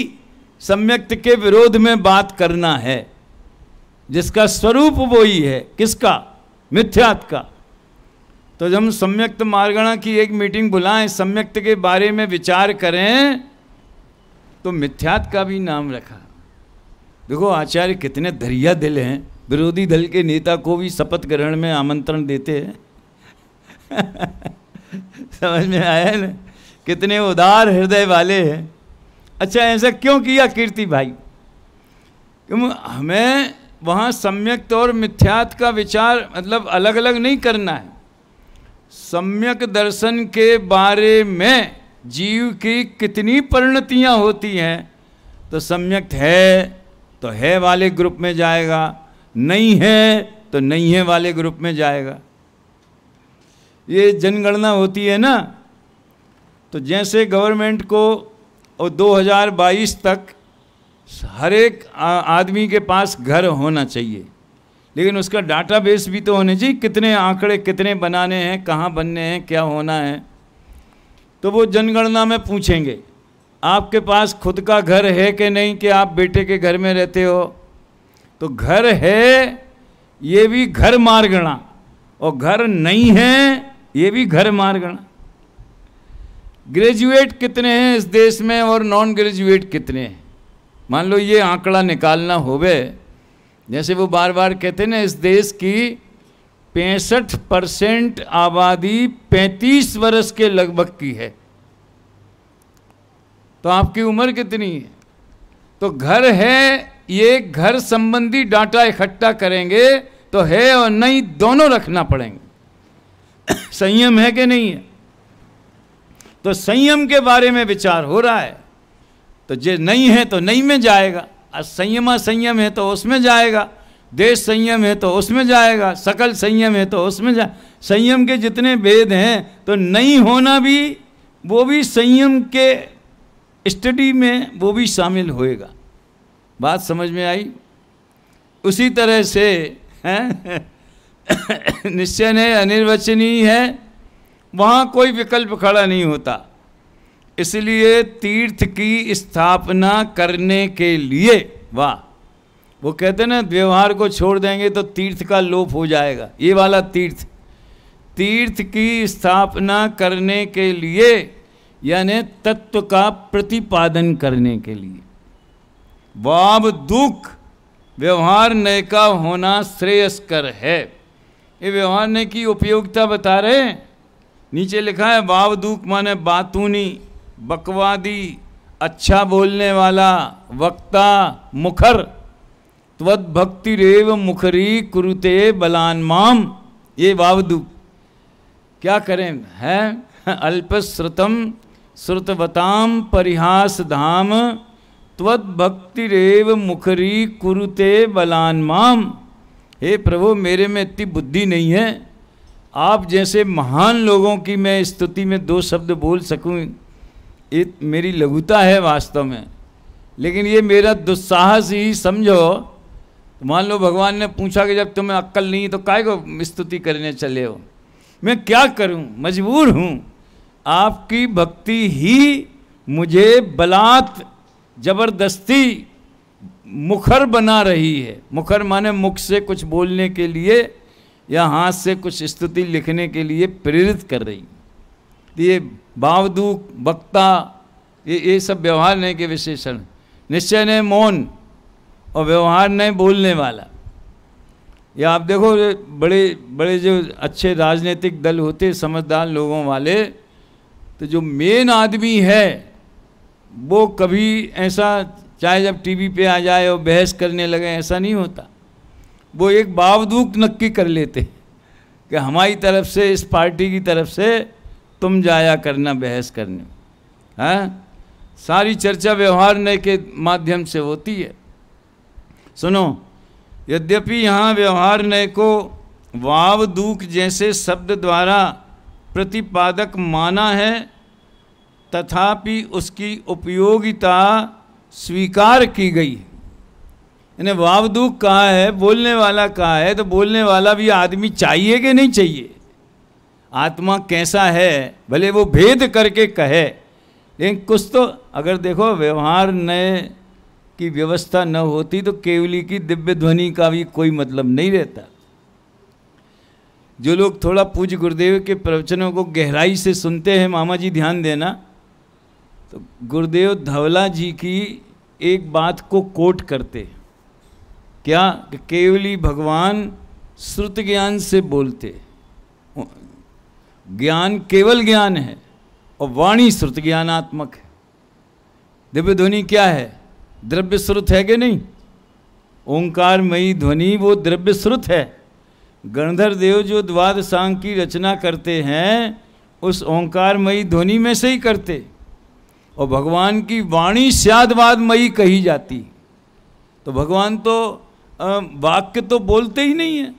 सम्यक्त के विरोध में बात करना है जिसका स्वरूप वो ही है किसका मिथ्यात का तो जब हम सम्यक्त मार्गणा की एक मीटिंग बुलाएं सम्यक्त के बारे में विचार करें तो मिथ्यात का भी नाम रखा देखो आचार्य कितने धरिया दिल हैं विरोधी दल के नेता को भी शपथ ग्रहण में आमंत्रण देते हैं समझ में आया ना कितने उदार हृदय वाले हैं अच्छा ऐसा क्यों किया कीर्ति भाई क्यों हमें वहाँ सम्यक और मिथ्यात का विचार मतलब अलग अलग नहीं करना है सम्यक दर्शन के बारे में जीव की कितनी परिणतियाँ होती हैं तो सम्यक है तो है वाले ग्रुप में जाएगा नहीं है तो नहीं है वाले ग्रुप में जाएगा ये जनगणना होती है ना तो जैसे गवर्नमेंट को और 2022 तक हर एक आदमी के पास घर होना चाहिए लेकिन उसका डाटाबेस भी तो होने चाहिए कितने आंकड़े कितने बनाने हैं कहाँ बनने हैं क्या होना है तो वो जनगणना में पूछेंगे आपके पास खुद का घर है कि नहीं कि आप बेटे के घर में रहते हो तो घर है ये भी घर मार गणा और घर नहीं है ये भी घर मार गणा ग्रेजुएट कितने हैं इस देश में और नॉन ग्रेजुएट कितने हैं मान लो ये आंकड़ा निकालना होवे जैसे वो बार बार कहते ना इस देश की पैंसठ परसेंट आबादी पैंतीस वर्ष के लगभग की है तो आपकी उम्र कितनी है तो घर है ये घर संबंधी डाटा इकट्ठा करेंगे तो है और नहीं दोनों रखना पड़ेंगे संयम है कि नहीं है तो संयम के बारे में विचार हो रहा है तो जे नहीं है तो नहीं में जाएगा संयमा संयम है तो उसमें जाएगा देश संयम है तो उसमें जाएगा सकल संयम है तो उसमें जा संयम के जितने भेद हैं तो नहीं होना भी वो भी संयम के स्टडी में वो भी शामिल होएगा बात समझ में आई उसी तरह से निश्चय है अनिर्वचनीय है वहाँ कोई विकल्प खड़ा नहीं होता इसलिए तीर्थ की स्थापना करने के लिए वाह वो कहते ना व्यवहार को छोड़ देंगे तो तीर्थ का लोप हो जाएगा ये वाला तीर्थ तीर्थ की स्थापना करने के लिए यानी तत्व का प्रतिपादन करने के लिए वाब दुख व्यवहार नय का होना श्रेयस्कर है ये व्यवहार नय की उपयोगिता बता रहे हैं नीचे लिखा है दुख माने बातूनी बकवादी अच्छा बोलने वाला वक्ता मुखर त्वद भक्ति रेव मुखरी कुरुते बलान माम ये बावदूक क्या करें है अल्पश्रुतम श्रुतवताम परिहास धाम त्वद्भक्तिरेव मुखरी कुरुते बलान माम हे प्रभु मेरे में इतनी बुद्धि नहीं है आप जैसे महान लोगों की मैं स्तुति में दो शब्द बोल सकूं ये मेरी लघुता है वास्तव में लेकिन ये मेरा दुस्साहस ही समझो तो मान लो भगवान ने पूछा कि जब तुम्हें अक्कल नहीं तो काय को स्तुति करने चले हो मैं क्या करूं मजबूर हूं आपकी भक्ति ही मुझे बलात् जबरदस्ती मुखर बना रही है मुखर माने मुख से कुछ बोलने के लिए या हाथ से कुछ स्तुति लिखने के लिए प्रेरित कर रही ये बावदूक वक्ता ये ये सब व्यवहार नहीं के विशेषण निश्चय ने मौन और व्यवहार नहीं बोलने वाला या आप देखो बड़े बड़े जो अच्छे राजनीतिक दल होते समझदार लोगों वाले तो जो मेन आदमी है वो कभी ऐसा चाहे जब टीवी पे आ जाए और बहस करने लगे ऐसा नहीं होता वो एक बावदूक नक्की कर लेते कि हमारी तरफ से इस पार्टी की तरफ से तुम जाया करना बहस करने हैं हाँ? सारी चर्चा व्यवहार ने के माध्यम से होती है सुनो यद्यपि यहाँ व्यवहार ने को वावदूक जैसे शब्द द्वारा प्रतिपादक माना है तथापि उसकी उपयोगिता स्वीकार की गई यानी वावदूक कहा है बोलने वाला कहा है तो बोलने वाला भी आदमी चाहिए कि नहीं चाहिए आत्मा कैसा है भले वो भेद करके कहे लेकिन कुछ तो अगर देखो व्यवहार नए की व्यवस्था न होती तो केवली की दिव्य ध्वनि का भी कोई मतलब नहीं रहता जो लोग थोड़ा पूज्य गुरुदेव के प्रवचनों को गहराई से सुनते हैं मामा जी ध्यान देना तो गुरुदेव धवला जी की एक बात को कोट करते क्या केवली भगवान श्रुत ज्ञान से बोलते ज्ञान केवल ज्ञान है और वाणी श्रुत ज्ञानात्मक है दिव्य ध्वनि क्या है द्रव्य श्रुत है कि नहीं ओंकार मई ध्वनि वो द्रव्य श्रुत है गणधर देव जो द्वाद सांग की रचना करते हैं उस ओंकारमयी ध्वनि में से ही करते और भगवान की वाणी मई कही जाती तो भगवान तो वाक्य तो बोलते ही नहीं है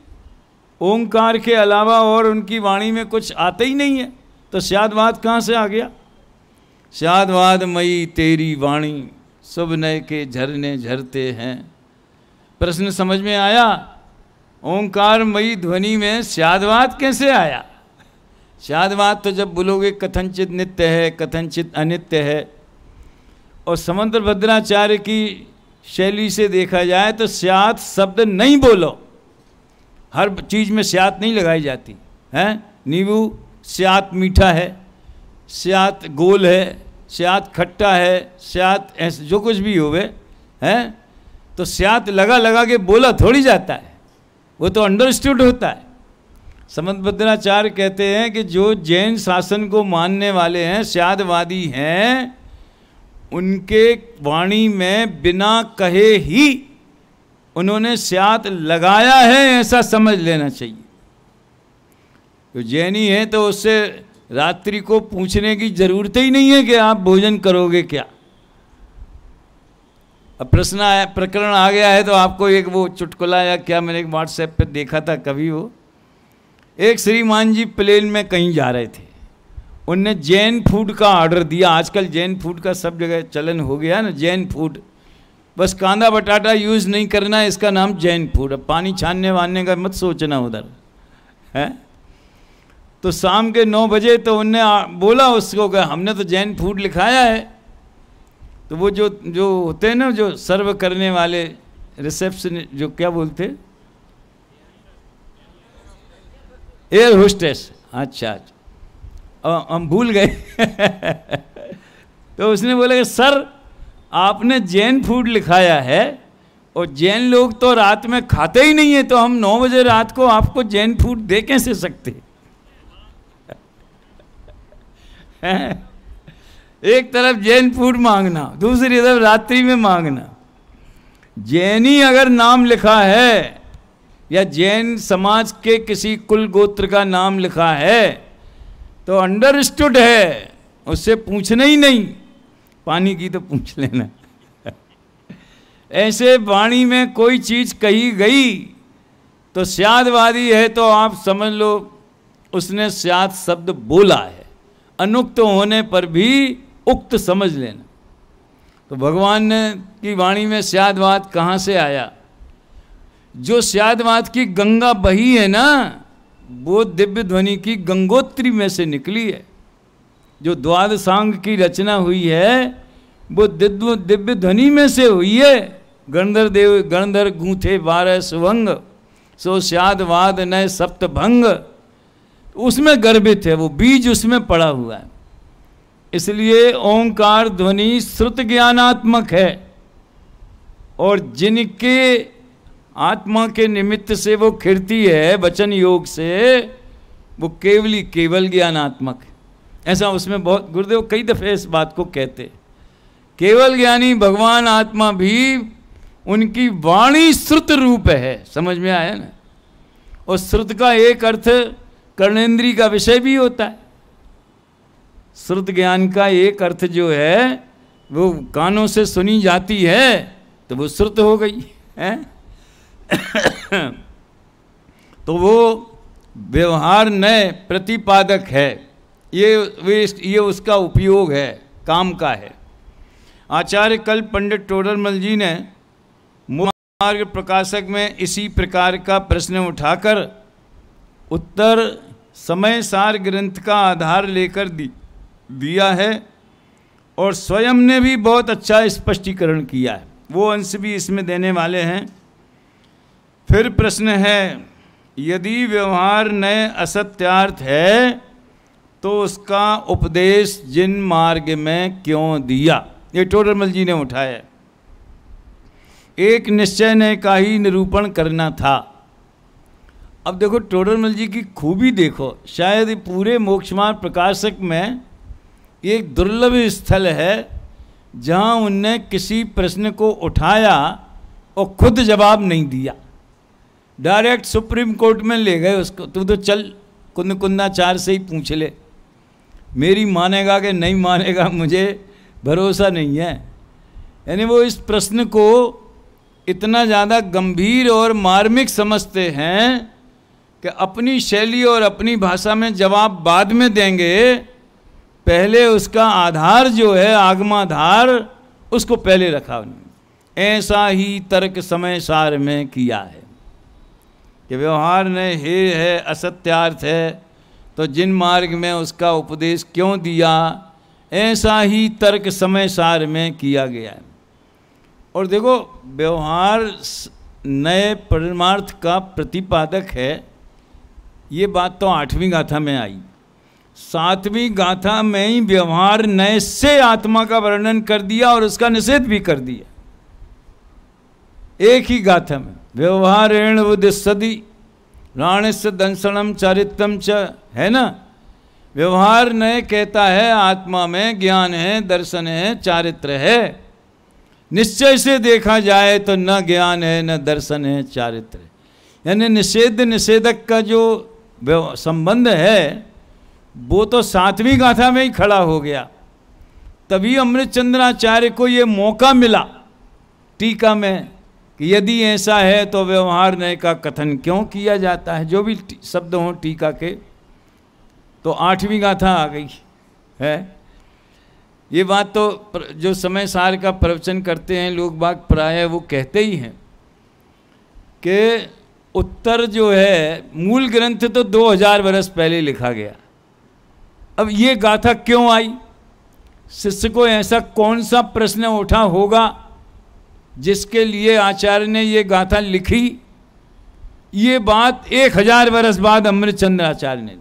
ओंकार के अलावा और उनकी वाणी में कुछ आते ही नहीं है तो स्यादवाद कहाँ से आ गया मई तेरी वाणी सुबनय के झरने झरते हैं प्रश्न समझ में आया ओंकार मई ध्वनि में स्यादवाद कैसे आया स्यादवाद तो जब बोलोगे कथनचित नित्य है कथनचित अनित्य है और समंदर भद्राचार्य की शैली से देखा जाए तो स्यात शब्द नहीं बोलो हर चीज़ में स्यात नहीं लगाई जाती है नींबू स्यात मीठा है स्यात गोल है स्यात खट्टा है स्यात जो कुछ भी होवे हैं तो स्यात लगा लगा के बोला थोड़ी जाता है वो तो अंडरस्टूड होता है समत भद्राचार्य कहते हैं कि जो जैन शासन को मानने वाले हैं श्यादवादी हैं उनके वाणी में बिना कहे ही उन्होंने स्याद लगाया है ऐसा समझ लेना चाहिए तो जैनी है तो उससे रात्रि को पूछने की ज़रूरत ही नहीं है कि आप भोजन करोगे क्या अब प्रश्न आया प्रकरण आ गया है तो आपको एक वो चुटकुला या क्या मैंने एक व्हाट्सएप पे देखा था कभी वो एक श्रीमान जी प्लेन में कहीं जा रहे थे उनने जैन फूड का ऑर्डर दिया आजकल जैन फूड का सब जगह चलन हो गया ना जैन फूड बस कांदा बटाटा यूज़ नहीं करना है इसका नाम जैन फूड अब पानी छानने वानने का मत सोचना उधर है तो शाम के नौ बजे तो उनने बोला उसको कि हमने तो जैन फूड लिखाया है तो वो जो जो होते हैं ना जो सर्व करने वाले रिसेप्शन जो क्या बोलते एयर होस्टेस अच्छा अच्छा हम भूल गए तो उसने बोला कि सर आपने जैन फूड लिखाया है और जैन लोग तो रात में खाते ही नहीं है तो हम नौ बजे रात को आपको जैन फूड दे कैसे सकते हैं एक तरफ जैन फूड मांगना दूसरी तरफ रात्रि में मांगना जैनी अगर नाम लिखा है या जैन समाज के किसी कुल गोत्र का नाम लिखा है तो अंडरस्टूड है उससे पूछना ही नहीं पानी की तो पूछ लेना ऐसे वाणी में कोई चीज़ कही गई तो स्यादवादी है तो आप समझ लो उसने स्याद शब्द बोला है अनुक्त होने पर भी उक्त समझ लेना तो भगवान ने की वाणी में स्यादवाद कहाँ से आया जो स्यादवाद की गंगा बही है ना वो दिव्य ध्वनि की गंगोत्री में से निकली है जो द्वादशांग की रचना हुई है वो दिव्य दिव्य ध्वनि में से हुई है गणधर देव गणधर गूंथे बारह सुभंग सो स्यादवाद नए सप्तभंग उसमें गर्भित है वो बीज उसमें पड़ा हुआ है इसलिए ओंकार ध्वनि श्रुत ज्ञानात्मक है और जिनके आत्मा के निमित्त से वो खिरती है वचन योग से वो केवली केवल ज्ञानात्मक ऐसा उसमें बहुत गुरुदेव कई दफ़े इस बात को कहते केवल ज्ञानी भगवान आत्मा भी उनकी वाणी श्रुत रूप है समझ में आया ना और श्रुत का एक अर्थ कर्णेन्द्री का विषय भी होता है श्रुत ज्ञान का एक अर्थ जो है वो कानों से सुनी जाती है तो वो श्रुत हो गई है तो वो व्यवहार नए प्रतिपादक है ये वे ये उसका उपयोग है काम का है आचार्य कल पंडित टोडरमल जी ने मार्ग प्रकाशक में इसी प्रकार का प्रश्न उठाकर उत्तर समय सार ग्रंथ का आधार लेकर दी दिया है और स्वयं ने भी बहुत अच्छा स्पष्टीकरण किया है वो अंश भी इसमें देने वाले हैं फिर प्रश्न है यदि व्यवहार नए असत्यार्थ है तो उसका उपदेश जिन मार्ग में क्यों दिया ये टोडरमल जी ने उठाया एक निश्चय ने का ही निरूपण करना था अब देखो टोडरमल जी की खूबी देखो शायद पूरे मोक्षमार प्रकाशक में ये एक दुर्लभ स्थल है जहाँ उनने किसी प्रश्न को उठाया और खुद जवाब नहीं दिया डायरेक्ट सुप्रीम कोर्ट में ले गए उसको तू तो चल कुंद कुंदाचार से ही पूछ ले मेरी मानेगा कि नहीं मानेगा मुझे भरोसा नहीं है यानी वो इस प्रश्न को इतना ज़्यादा गंभीर और मार्मिक समझते हैं कि अपनी शैली और अपनी भाषा में जवाब बाद में देंगे पहले उसका आधार जो है आगमाधार उसको पहले रखा उन्होंने ऐसा ही तर्क समय सार में किया है कि व्यवहार ने हे है असत्यार्थ है तो जिन मार्ग में उसका उपदेश क्यों दिया ऐसा ही तर्क समय सार में किया गया है और देखो व्यवहार नए परमार्थ का प्रतिपादक है ये बात तो आठवीं गाथा में आई सातवीं गाथा में ही व्यवहार नए से आत्मा का वर्णन कर दिया और उसका निषेध भी कर दिया एक ही गाथा में व्यवहार व्यवहारेण सदी राणस्य दंशनम चरित्रम च है ना व्यवहार नए कहता है आत्मा में ज्ञान है दर्शन है चारित्र है निश्चय से देखा जाए तो न ज्ञान है न दर्शन है चारित्र यानी निषेध निषेधक का जो संबंध है वो तो सातवीं गाथा में ही खड़ा हो गया तभी अमृतचंद्राचार्य को ये मौका मिला टीका में कि यदि ऐसा है तो व्यवहार नय का कथन क्यों किया जाता है जो भी शब्द हों टीका के तो आठवीं गाथा आ गई है ये बात तो जो समय सार का प्रवचन करते हैं लोग बाग प्राय वो कहते ही हैं कि उत्तर जो है मूल ग्रंथ तो 2000 बरस पहले लिखा गया अब ये गाथा क्यों आई शिष्य को ऐसा कौन सा प्रश्न उठा होगा जिसके लिए आचार्य ने ये गाथा लिखी ये बात एक हजार बरस बाद चंद्र आचार्य ने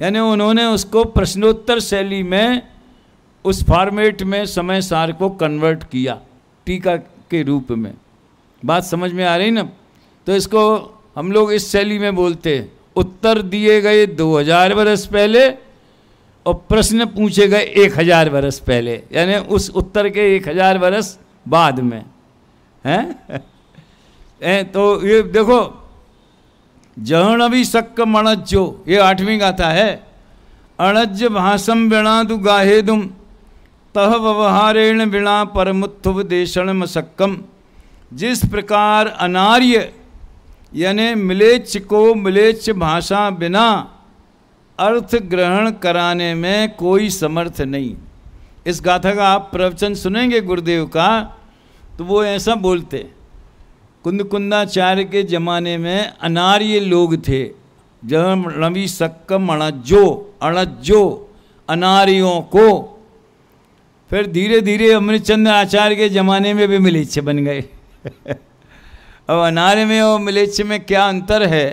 यानी उन्होंने उसको प्रश्नोत्तर शैली में उस फॉर्मेट में समय सार को कन्वर्ट किया टीका के रूप में बात समझ में आ रही ना तो इसको हम लोग इस शैली में बोलते हैं उत्तर दिए गए 2000 वर्ष पहले और प्रश्न पूछे गए एक हजार बरस पहले यानी उस उत्तर के एक हजार बरस बाद में हैं है? तो ये देखो जहणवी शक्क मणज्जो ये आठवीं गाथा है अणज भाषम दु गाहे दुम तह व्यवहारेण विणा परमुत्थुपदेशणम शक्कम जिस प्रकार अनार्य यानी मिलेच को मिलेच भाषा बिना अर्थ ग्रहण कराने में कोई समर्थ नहीं इस गाथा का आप प्रवचन सुनेंगे गुरुदेव का तो वो ऐसा बोलते कुंद कुंदाचार्य के ज़माने में अनार्य लोग थे जब रवि सक्कम अणज्जो अणज्जो अनार्यों को फिर धीरे धीरे अमृतचंद्र आचार्य के ज़माने में भी मिलेच्छ बन गए अब अनार्य में और मिलेच्छ में क्या अंतर है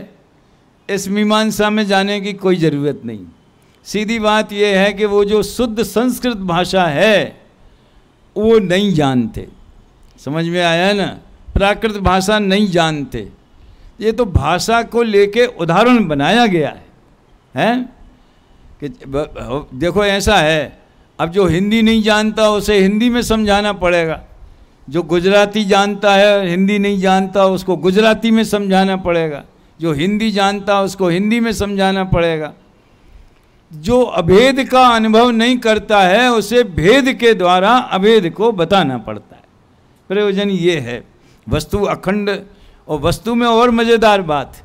इस मीमांसा में जाने की कोई ज़रूरत नहीं सीधी बात यह है कि वो जो शुद्ध संस्कृत भाषा है वो नहीं जानते समझ में आया ना प्राकृत भाषा नहीं जानते ये तो भाषा को लेके उदाहरण बनाया गया है हैं कि देखो ऐसा है अब जो हिंदी नहीं जानता उसे हिंदी में समझाना पड़ेगा जो गुजराती जानता है हिंदी नहीं जानता उसको गुजराती में समझाना पड़ेगा जो हिंदी जानता है उसको हिंदी में समझाना पड़ेगा जो अभेद का अनुभव नहीं करता है उसे भेद के द्वारा अभेद को बताना पड़ता है प्रयोजन ये है वस्तु अखंड और वस्तु में और मज़ेदार बात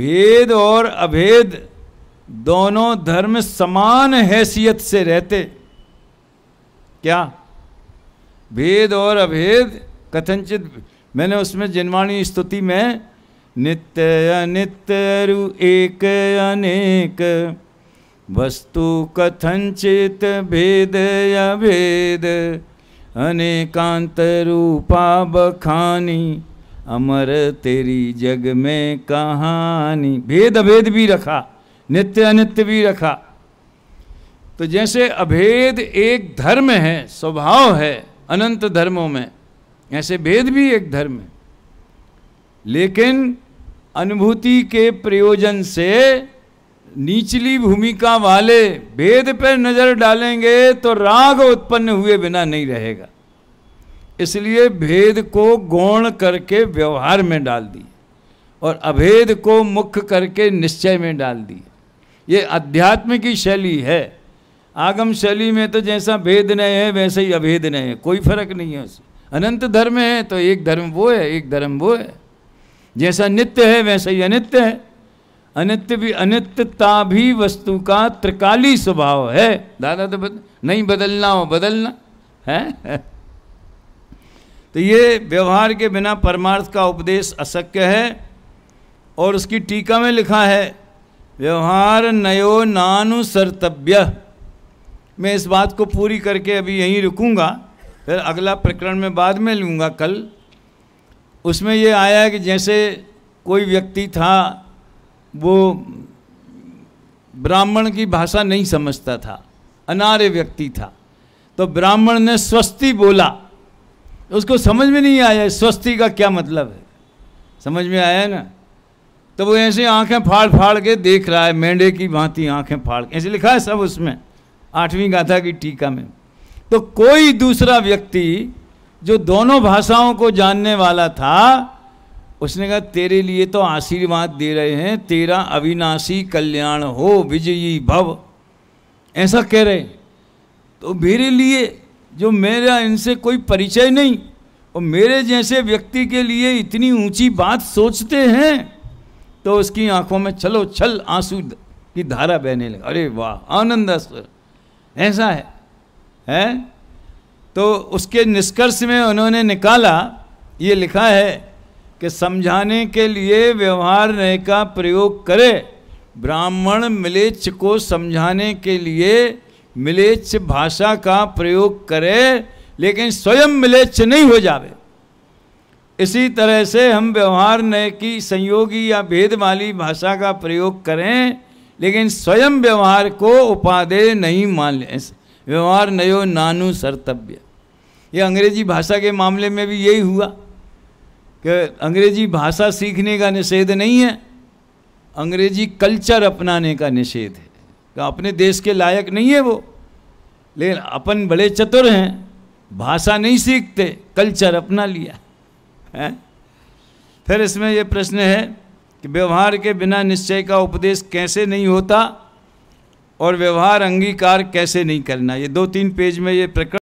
भेद और अभेद दोनों धर्म समान हैसियत से रहते क्या भेद और अभेद कथनचित मैंने उसमें जिनवाणी स्तुति में नित्य अनित्य रु एक अनेक वस्तु कथंचित भेद अभेद अनेकांत रूपा बखानी अमर तेरी जग में कहानी भेद अभेद भी रखा नित्य अनित्य भी रखा तो जैसे अभेद एक धर्म है स्वभाव है अनंत धर्मों में ऐसे भेद भी एक धर्म है लेकिन अनुभूति के प्रयोजन से निचली भूमिका वाले भेद पर नज़र डालेंगे तो राग उत्पन्न हुए बिना नहीं रहेगा इसलिए भेद को गौण करके व्यवहार में डाल दी और अभेद को मुख्य करके निश्चय में डाल दी ये अध्यात्म की शैली है आगम शैली में तो जैसा भेद नहीं है वैसे ही अभेद नहीं है कोई फर्क नहीं है उससे अनंत धर्म है तो एक धर्म वो है एक धर्म वो है जैसा नित्य है वैसा ही अनित्य है अनित्य भी अनित्यता भी वस्तु का त्रिकाली स्वभाव है दादा तो बद, नहीं बदलना हो बदलना है तो ये व्यवहार के बिना परमार्थ का उपदेश अशक्य है और उसकी टीका में लिखा है व्यवहार नयो नानुसर्तव्य मैं इस बात को पूरी करके अभी यहीं रुकूंगा फिर अगला प्रकरण में बाद में लूँगा कल उसमें ये आया कि जैसे कोई व्यक्ति था वो ब्राह्मण की भाषा नहीं समझता था अनार्य व्यक्ति था तो ब्राह्मण ने स्वस्ति बोला उसको समझ में नहीं आया स्वस्ति का क्या मतलब है समझ में आया ना तो वो ऐसे आंखें फाड़ फाड़ के देख रहा है मेंढे की भांति आंखें फाड़ ऐसे लिखा है सब उसमें आठवीं गाथा की टीका में तो कोई दूसरा व्यक्ति जो दोनों भाषाओं को जानने वाला था उसने कहा तेरे लिए तो आशीर्वाद दे रहे हैं तेरा अविनाशी कल्याण हो विजयी भव ऐसा कह रहे तो मेरे लिए जो मेरा इनसे कोई परिचय नहीं और मेरे जैसे व्यक्ति के लिए इतनी ऊंची बात सोचते हैं तो उसकी आंखों में चलो छल आंसू की धारा बहने लगे अरे वाह आनंद ऐसा है हैं तो उसके निष्कर्ष में उन्होंने निकाला ये लिखा है कि समझाने के लिए व्यवहार नय का प्रयोग करे ब्राह्मण मिलेच्छ को समझाने के लिए मिलेच्छ भाषा का प्रयोग करे लेकिन स्वयं मिलेच्छ नहीं हो जावे इसी तरह से हम व्यवहार नय की संयोगी या भेद वाली भाषा का प्रयोग करें लेकिन स्वयं व्यवहार को उपादेय नहीं मान लें व्यवहार नयो नानु सर्तव्य ये अंग्रेजी भाषा के मामले में भी यही हुआ कि अंग्रेजी भाषा सीखने का निषेध नहीं है अंग्रेजी कल्चर अपनाने का निषेध है तो अपने देश के लायक नहीं है वो लेकिन अपन बड़े चतुर हैं भाषा नहीं सीखते कल्चर अपना लिया है फिर इसमें यह प्रश्न है कि व्यवहार के बिना निश्चय का उपदेश कैसे नहीं होता और व्यवहार अंगीकार कैसे नहीं करना ये दो तीन पेज में ये प्रकरण